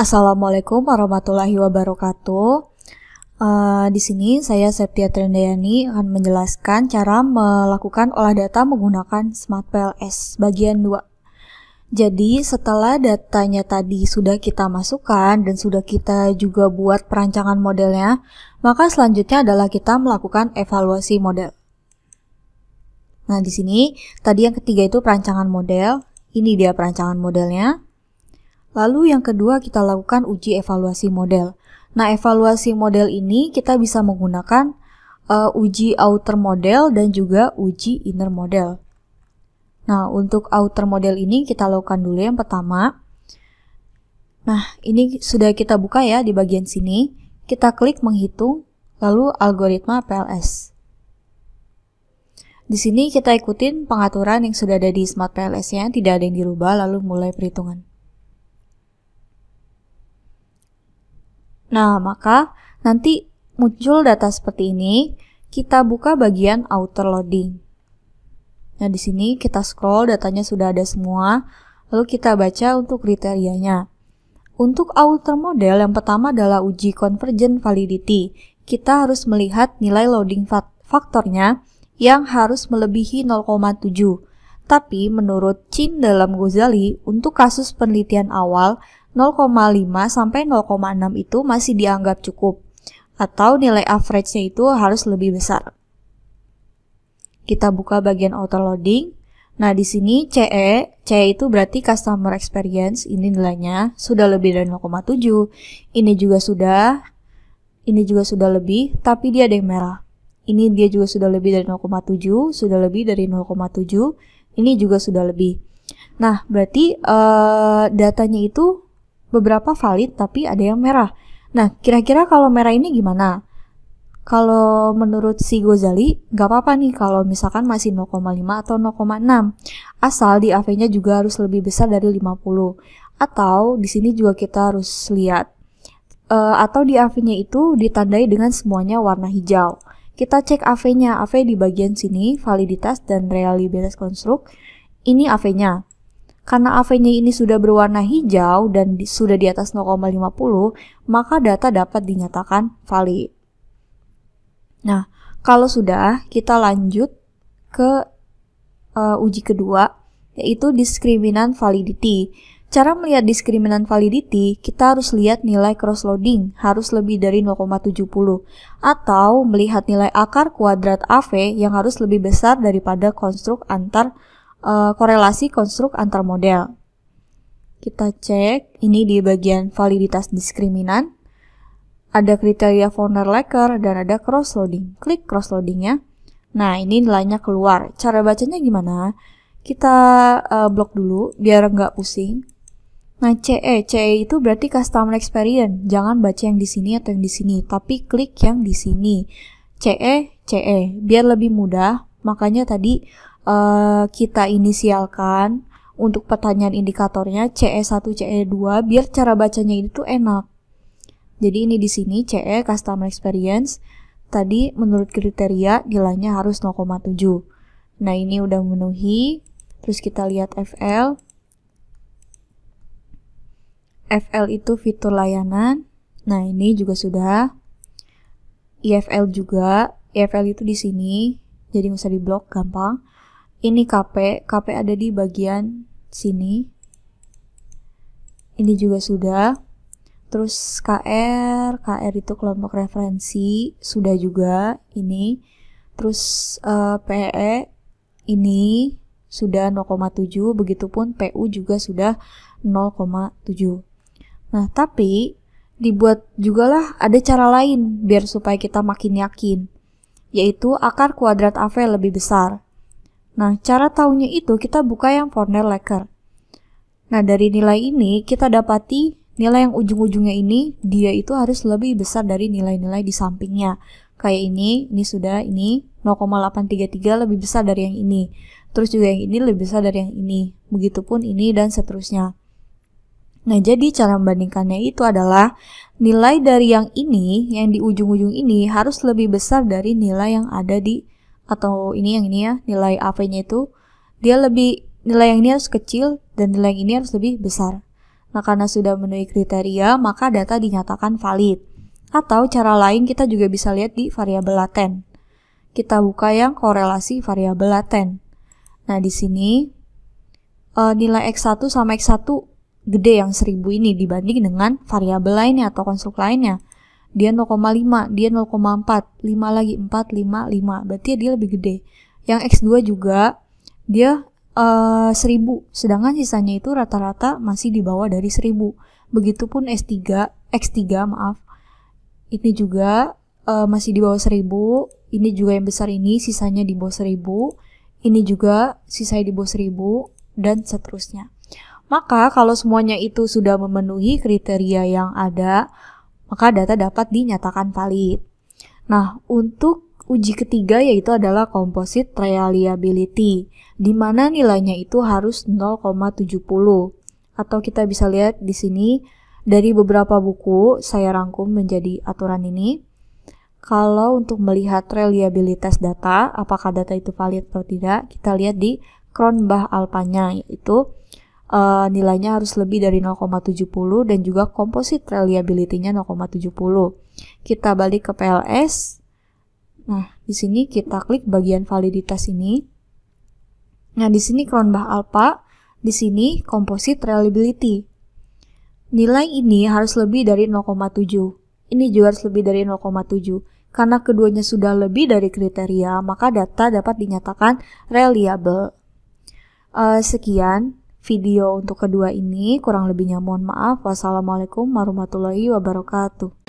Assalamualaikum warahmatullahi wabarakatuh. Uh, di sini saya Septia Trendayani akan menjelaskan cara melakukan olah data menggunakan Smart PLS bagian 2. Jadi setelah datanya tadi sudah kita masukkan dan sudah kita juga buat perancangan modelnya, maka selanjutnya adalah kita melakukan evaluasi model. Nah, di sini tadi yang ketiga itu perancangan model. Ini dia perancangan modelnya. Lalu yang kedua kita lakukan uji evaluasi model. Nah, evaluasi model ini kita bisa menggunakan uh, uji outer model dan juga uji inner model. Nah, untuk outer model ini kita lakukan dulu yang pertama. Nah, ini sudah kita buka ya di bagian sini. Kita klik menghitung, lalu algoritma PLS. Di sini kita ikutin pengaturan yang sudah ada di Smart PLS-nya, tidak ada yang dirubah, lalu mulai perhitungan. Nah, maka nanti muncul data seperti ini, kita buka bagian outer loading. Nah, di sini kita scroll, datanya sudah ada semua, lalu kita baca untuk kriterianya. Untuk outer model yang pertama adalah uji convergent validity. Kita harus melihat nilai loading faktornya yang harus melebihi 0,7. Tapi menurut Chin dalam Gozali, untuk kasus penelitian awal, 0,5 sampai 0,6 itu masih dianggap cukup atau nilai average-nya itu harus lebih besar. Kita buka bagian auto loading. Nah, di sini CE, CE itu berarti customer experience, ini nilainya sudah lebih dari 0,7. Ini juga sudah, ini juga sudah lebih, tapi dia ada yang merah. Ini dia juga sudah lebih dari 0,7, sudah lebih dari 0,7, ini juga sudah lebih. Nah, berarti uh, datanya itu beberapa valid tapi ada yang merah. Nah, kira-kira kalau merah ini gimana? Kalau menurut si Gozali, nggak apa-apa nih kalau misalkan masih 0,5 atau 0,6. Asal di AV-nya juga harus lebih besar dari 50. Atau di sini juga kita harus lihat. E, atau di AV-nya itu ditandai dengan semuanya warna hijau. Kita cek AV-nya. AV di bagian sini, validitas dan reliability konstruk. Ini AV-nya. Karena AV-nya ini sudah berwarna hijau dan di, sudah di atas 0,50, maka data dapat dinyatakan valid. Nah, kalau sudah, kita lanjut ke uh, uji kedua, yaitu diskriminan validity. Cara melihat diskriminan validity, kita harus lihat nilai crossloading harus lebih dari 0,70 atau melihat nilai akar kuadrat AV yang harus lebih besar daripada konstruk antar uh, korelasi konstruk antar model. Kita cek ini di bagian validitas diskriminan. Ada kriteria von der dan ada cross loading Klik cross crossloadingnya. Nah, ini nilainya keluar. Cara bacanya gimana? Kita uh, blok dulu biar nggak pusing. Nah, CE, CE itu berarti customer experience. Jangan baca yang di sini atau yang di sini, tapi klik yang di sini. CE, CE, biar lebih mudah. Makanya tadi Eh, kita inisialkan untuk pertanyaan indikatornya CE1, CE2 biar cara bacanya ini tuh enak. Jadi ini di sini CE customer experience tadi menurut kriteria nilainya harus 0,7. Nah, ini udah memenuhi. Terus kita lihat FL. FL itu fitur layanan. Nah, ini juga sudah. IFL juga. IFL itu di sini. Jadi nggak usah diblok, gampang ini KP, KP ada di bagian sini. Ini juga sudah. Terus KR, KR itu kelompok referensi, sudah juga ini. Terus uh, eh, PE ini sudah 0,7, begitupun PU juga sudah 0,7. Nah, tapi dibuat jugalah ada cara lain biar supaya kita makin yakin, yaitu akar kuadrat AV lebih besar. Nah, cara tahunya itu kita buka yang Fornell Lecker. Nah, dari nilai ini kita dapati nilai yang ujung-ujungnya ini dia itu harus lebih besar dari nilai-nilai di sampingnya. Kayak ini, ini sudah, ini 0,833 lebih besar dari yang ini. Terus juga yang ini lebih besar dari yang ini. Begitupun ini dan seterusnya. Nah, jadi cara membandingkannya itu adalah nilai dari yang ini, yang di ujung-ujung ini harus lebih besar dari nilai yang ada di atau ini yang ini ya nilai av nya itu dia lebih nilai yang ini harus kecil dan nilai yang ini harus lebih besar. Nah, karena sudah memenuhi kriteria, maka data dinyatakan valid. Atau cara lain kita juga bisa lihat di variabel laten. Kita buka yang korelasi variabel laten. Nah, di sini eh, nilai X1 sama X1 gede yang 1000 ini dibanding dengan variabel lainnya atau konstruk lainnya dia 0,5 dia 0,4 5 lagi 4 5 5 berarti dia lebih gede yang X2 juga dia uh, eh, 1000 sedangkan sisanya itu rata-rata masih di bawah dari 1000 begitupun S3 X3 maaf ini juga uh, masih di bawah 1000 ini juga yang besar ini sisanya di bawah 1000 ini juga sisanya di bawah 1000 dan seterusnya maka kalau semuanya itu sudah memenuhi kriteria yang ada maka data dapat dinyatakan valid. Nah, untuk uji ketiga yaitu adalah composite reliability, di mana nilainya itu harus 0,70. Atau kita bisa lihat di sini dari beberapa buku saya rangkum menjadi aturan ini. Kalau untuk melihat reliabilitas data, apakah data itu valid atau tidak, kita lihat di Kronbach Alpanya, yaitu uh, nilainya harus lebih dari 0,70 dan juga komposit reliability-nya 0,70. Kita balik ke PLS. Nah, di sini kita klik bagian validitas ini. Nah, di sini Kronbach Alpha, di sini komposit reliability. Nilai ini harus lebih dari 0,7. Ini juga harus lebih dari 0,7. Karena keduanya sudah lebih dari kriteria, maka data dapat dinyatakan reliable. Uh, sekian video untuk kedua ini. Kurang lebihnya mohon maaf. Wassalamualaikum warahmatullahi wabarakatuh.